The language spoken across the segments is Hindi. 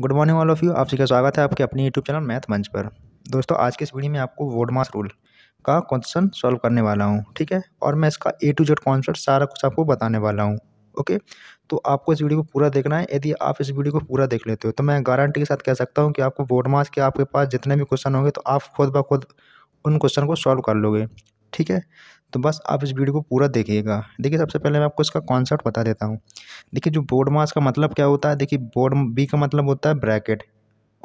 good morning all of you आप सभी का स्वागत है आपके अपने यूट्यूब चैनल मैथ मंच पर दोस्तों आज के इस वीडियो में आपको वोडमास रूल का क्वेश्चन सॉल्व करने वाला हूँ ठीक है और मैं इसका ए टू जेड कॉन्सेप्ट सारा कुछ आपको बताने वाला हूँ ओके तो आपको इस वीडियो को पूरा देखना है यदि आप इस वीडियो को पूरा देख लेते हो तो मैं गारंटी के साथ कह सकता हूँ कि आपको वोडमास के आपके पास जितने भी क्वेश्चन होंगे तो आप खुद ब खुद उन क्वेश्चन को सॉल्व कर लोगे ठीक है तो बस आप इस वीडियो को पूरा देखिएगा देखिए सबसे पहले मैं आपको इसका कॉन्सेप्ट बता देता हूँ देखिए जो बोर्ड मास का मतलब क्या होता है देखिए बोर्ड बी का मतलब होता है ब्रैकेट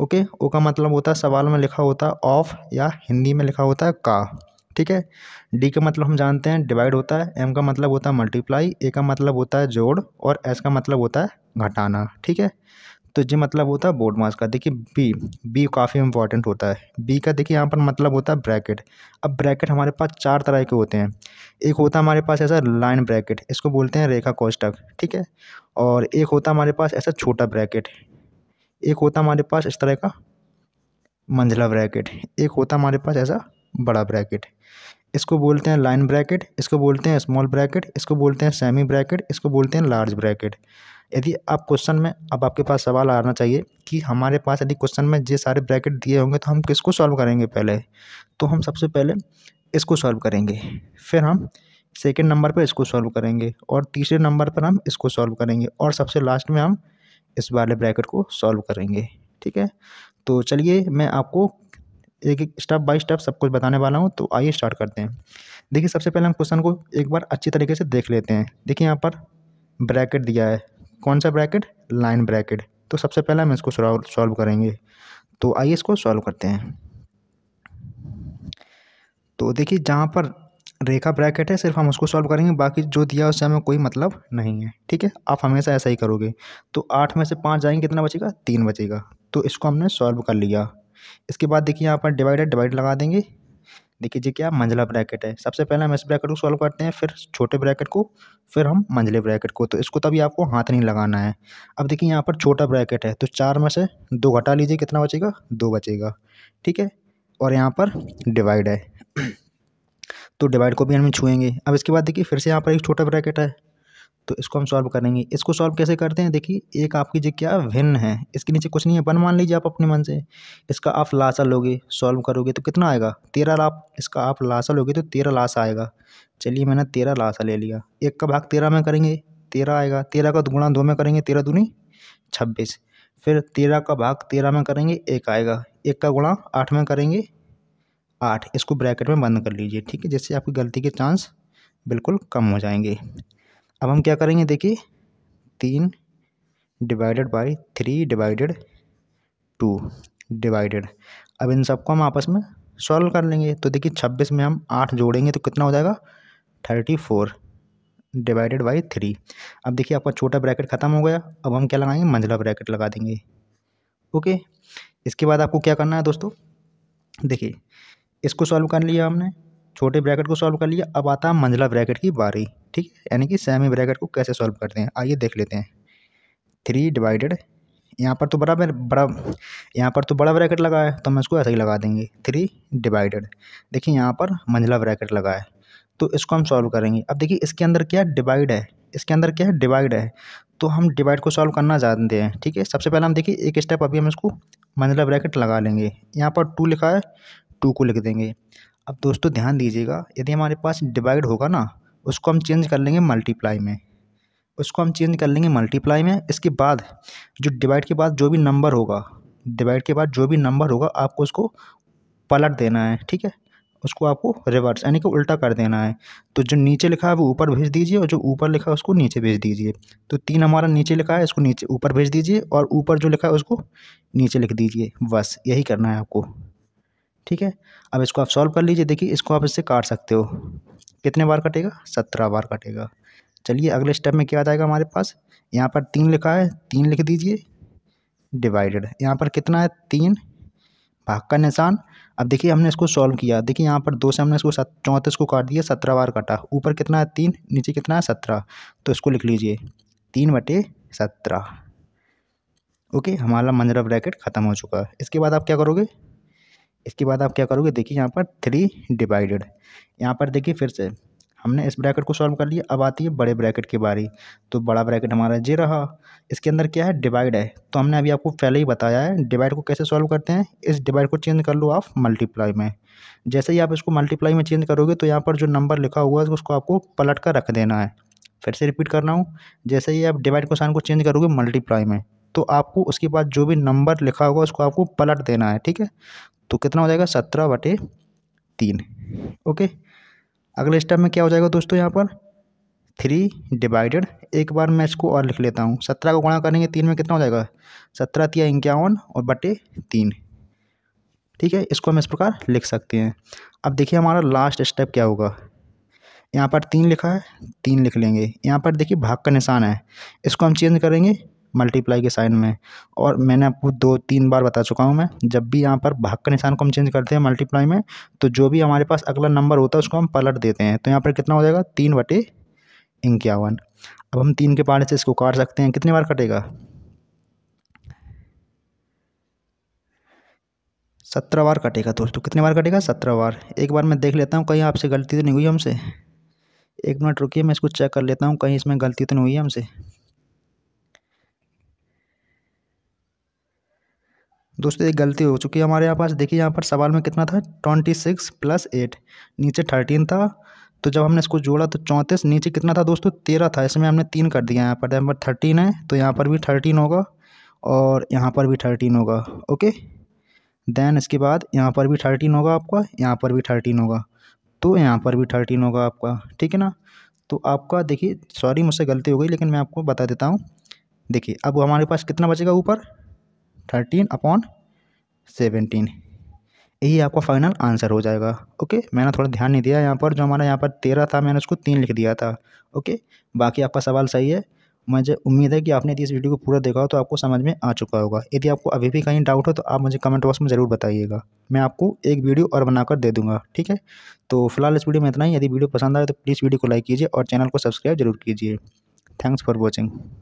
ओके ओ का मतलब होता है सवाल में लिखा होता है ऑफ या हिंदी में लिखा होता है का ठीक है डी का मतलब हम जानते हैं डिवाइड होता है एम का मतलब होता है मल्टीप्लाई ए का मतलब होता है जोड़ और एस का मतलब होता है घटाना ठीक है तो जे मतलब होता है बोर्ड मार्स का देखिए बी बी काफ़ी इंपॉर्टेंट होता है बी का देखिए यहाँ पर मतलब होता है ब्रैकेट अब ब्रैकेट हमारे पास चार तरह के होते हैं एक होता है हमारे पास ऐसा लाइन ब्रैकेट इसको बोलते हैं रेखा कोष्टक ठीक है और एक होता हमारे पास ऐसा छोटा ब्रैकेट एक होता हमारे पास इस तरह का मंझला ब्रैकेट एक होता हमारे पास ऐसा बड़ा ब्रैकेट इसको बोलते हैं लाइन ब्रैकेट इसको बोलते हैं स्मॉल ब्रैकेट इसको बोलते हैं सेमी ब्रैकेट इसको बोलते हैं लार्ज ब्रैकेट यदि आप क्वेश्चन में अब आपके पास सवाल आना चाहिए कि हमारे पास यदि क्वेश्चन में ये सारे ब्रैकेट दिए होंगे तो हम किसको सॉल्व करेंगे पहले तो हम सबसे पहले इसको सॉल्व करेंगे फिर हम सेकेंड नंबर पर इसको सॉल्व करेंगे और तीसरे नंबर पर हम इसको सॉल्व करेंगे और सबसे लास्ट में हम इस वाले ब्रैकेट को सॉल्व करेंगे ठीक है तो चलिए मैं आपको एक एक स्टेप बाय स्टेप सब कुछ बताने वाला हूँ तो आइए स्टार्ट करते हैं देखिए सबसे पहले हम क्वेश्चन को एक बार अच्छी तरीके से देख लेते हैं देखिए यहाँ पर ब्रैकेट दिया है कौन सा ब्रैकेट लाइन ब्रैकेट तो सबसे पहले हम इसको सॉल्व करेंगे तो आइए इसको सॉल्व करते हैं तो देखिए जहाँ पर रेखा ब्रैकेट है सिर्फ हम उसको सॉल्व करेंगे बाकी जो दिया उससे हमें कोई मतलब नहीं है ठीक है आप हमेशा ऐसा ही करोगे तो आठ में से पाँच जाएंगे कितना बचेगा तीन बचेगा तो इसको हमने सॉल्व कर लिया इसके बाद देखिए यहाँ पर डिवाइड है डिवाइड लगा देंगे देखिए जी क्या मंझला ब्रैकेट है सबसे पहले हम इस ब्रैकेट को सॉल्व करते हैं फिर छोटे ब्रैकेट को फिर हम मंझले ब्रैकेट को तो इसको तभी आपको हाथ नहीं लगाना है अब देखिए यहाँ पर छोटा ब्रैकेट है तो चार में से दो घटा लीजिए कितना बचेगा दो बचेगा ठीक है और यहाँ पर डिवाइड है तो डिवाइड को भी हम छुएंगे अब इसके बाद देखिए फिर से यहाँ पर एक छोटा ब्रैकेट है तो इसको हम सॉल्व करेंगे इसको सॉल्व कैसे करते हैं देखिए एक आपकी जो क्या भिन्न है इसके नीचे कुछ नहीं है वन मान लीजिए आप अपने मन से इसका आप लाशा लोगे सॉल्व करोगे तो कितना आएगा तेरह लाप इसका आप लाशा लोगे तो तेरह लाश आएगा चलिए मैंने तेरह लाशा ले लिया एक का भाग तेरह में करेंगे तेरह आएगा तेरह का गुणा दो में करेंगे तेरह दूनी छब्बीस फिर तेरह का भाग तेरह में करेंगे एक आएगा एक का गुणा आठ में करेंगे आठ इसको ब्रैकेट में बंद कर लीजिए ठीक है जिससे आपकी गलती के चांस बिल्कुल कम हो जाएंगे अब हम क्या करेंगे देखिए तीन divided by three divided to divided अब इन सबको हम आपस में सॉल्व कर लेंगे तो देखिए छब्बीस में हम आठ जोड़ेंगे तो कितना हो जाएगा thirty four divided by three अब देखिए आपका छोटा ब्रैकेट ख़त्म हो गया अब हम क्या लगाएंगे मंझला ब्रैकेट लगा देंगे ओके इसके बाद आपको क्या करना है दोस्तों देखिए इसको सॉल्व कर लिया हमने छोटे ब्रैकेट को सॉल्व कर लिया अब आता है मंझला ब्रैकेट की बारी ठीक है यानी कि सेमी ब्रैकेट को कैसे सॉल्व करते हैं आइए देख लेते हैं थ्री डिवाइडेड यहाँ पर तो बड़ा बड़ा यहाँ पर तो बड़ा ब्रैकेट लगा है तो हम इसको ऐसे ही लगा देंगे थ्री डिवाइडेड देखिए यहाँ पर मंझला ब्रैकेट लगा है तो इसको हम सॉल्व करेंगे अब देखिए इसके अंदर क्या डिवाइड है इसके अंदर क्या है डिवाइड है तो हम डिवाइड को सॉल्व करना जानते हैं ठीक है सबसे पहले हम देखिए एक स्टेप अभी हम इसको मंजिला ब्रैकेट लगा लेंगे यहाँ पर टू लिखा है टू को लिख देंगे अब दोस्तों ध्यान दीजिएगा यदि हमारे पास डिवाइड होगा ना उसको हम चेंज कर लेंगे मल्टीप्लाई में उसको हम चेंज कर लेंगे मल्टीप्लाई में इसके बाद जो डिवाइड के बाद जो भी नंबर होगा डिवाइड के बाद जो भी नंबर होगा आपको उसको पलट देना है ठीक है उसको आपको रिवर्स यानी कि उल्टा कर देना है तो जो नीचे लिखा है वो ऊपर भेज दीजिए और जो ऊपर लिखा है उसको नीचे भेज दीजिए तो तीन हमारा नीचे लिखा है इसको नीचे ऊपर भेज दीजिए और ऊपर जो लिखा है उसको नीचे लिख दीजिए बस यही करना है आपको ठीक है अब इसको आप सॉल्व कर लीजिए देखिए इसको आप इससे काट सकते हो कितने बार कटेगा सत्रह बार कटेगा चलिए अगले स्टेप में क्या आ जाएगा हमारे पास यहाँ पर तीन लिखा है तीन लिख दीजिए डिवाइडेड यहाँ पर कितना है तीन भाग का निशान अब देखिए हमने इसको सॉल्व किया देखिए यहाँ पर दो से हमने इसको सत चौंतीस को काट दिया सत्रह बार काटा ऊपर कितना है तीन नीचे कितना है सत्रह तो इसको लिख लीजिए तीन बटे सत्रह ओके हमारा मंजरा ब्रैकेट ख़त्म हो चुका है इसके बाद आप क्या करोगे इसके बाद आप क्या करोगे देखिए यहाँ पर थ्री डिवाइडेड यहाँ पर देखिए फिर से हमने इस ब्रैकेट को सॉल्व कर लिया अब आती है बड़े ब्रैकेट की बारी तो बड़ा ब्रैकेट हमारा जे रहा इसके अंदर क्या है डिवाइड है तो हमने अभी आपको पहले ही बताया है डिवाइड को कैसे सॉल्व करते हैं इस डिवाइड को चेंज कर लो आप मल्टीप्लाई में जैसे ही आप इसको मल्टीप्लाई में चेंज करोगे तो यहाँ पर जो नंबर लिखा हुआ है उसको आपको पलट कर रख देना है फिर से रिपीट कर रहा हूँ जैसे ही आप डिवाइड को साइन को चेंज करोगे मल्टीप्लाई में तो आपको उसके बाद जो भी नंबर लिखा होगा उसको आपको पलट देना है ठीक है तो कितना हो जाएगा सत्रह बटे तीन ओके अगले स्टेप में क्या हो जाएगा दोस्तों यहाँ पर थ्री डिवाइडेड एक बार मैं इसको और लिख लेता हूँ सत्रह को गुणा करेंगे तीन में कितना हो जाएगा सत्रह तिया इक्यावन और बटे तीन ठीक है इसको हम इस प्रकार लिख सकते हैं अब देखिए हमारा लास्ट स्टेप क्या होगा यहाँ पर तीन लिखा है तीन लिख लेंगे यहाँ पर देखिए भाग का निशान है इसको हम चेंज करेंगे मल्टीप्लाई के साइन में और मैंने आपको दो तीन बार बता चुका हूँ मैं जब भी यहाँ पर भाग का निशान को हम चेंज करते हैं मल्टीप्लाई में तो जो भी हमारे पास अगला नंबर होता है उसको हम पलट देते हैं तो यहाँ पर कितना हो जाएगा तीन बटे इक्यावन अब हम तीन के पारे से इसको काट सकते हैं कितनी बार कटेगा सत्रह बार कटेगा दोस्तों कितनी बार कटेगा सत्रह बार एक बार मैं देख लेता हूँ कहीं आपसे गलती तो नहीं हुई हमसे एक मिनट रुकिए मैं इसको चेक कर लेता हूँ कहीं इसमें गलती तो नहीं हुई हमसे दोस्तों एक गलती हो चुकी है हमारे यहाँ पास देखिए यहाँ पर सवाल में कितना था ट्वेंटी सिक्स प्लस एट नीचे थर्टीन था तो जब हमने इसको जोड़ा तो चौंतीस नीचे कितना था दोस्तों तेरह था इसमें हमने तीन कर दिया यहाँ पर यहाँ पर थर्टीन है तो यहाँ पर भी थर्टीन होगा और यहाँ पर भी थर्टीन होगा ओके देन इसके बाद यहाँ पर भी थर्टीन होगा आपका यहाँ पर भी थर्टीन होगा तो यहाँ पर भी थर्टीन होगा आपका ठीक है ना तो आपका देखिए सॉरी मुझसे गलती हो गई लेकिन मैं आपको बता देता हूँ देखिए अब हमारे पास कितना बचेगा ऊपर थर्टीन अपॉन सेवेंटीन यही आपका फाइनल आंसर हो जाएगा ओके मैंने थोड़ा ध्यान नहीं दिया यहाँ पर जो हमारा यहाँ पर तेरह था मैंने उसको तीन लिख दिया था ओके बाकी आपका सवाल सही है मुझे उम्मीद है कि आपने इस वीडियो को पूरा देखा हो तो आपको समझ में आ चुका होगा यदि आपको अभी भी कहीं डाउट हो तो आप मुझे कमेंट बॉक्स में ज़रूर बताइएगा मैं आपको एक वीडियो और बनाकर दे दूंगा ठीक है तो फिलहाल इस वीडियो में इतना ही यदि वीडियो पसंद आए तो प्लीज़ वीडियो को लाइक कीजिए और चैनल को सब्सक्राइब जरूर कीजिए थैंक्स फॉर वॉचिंग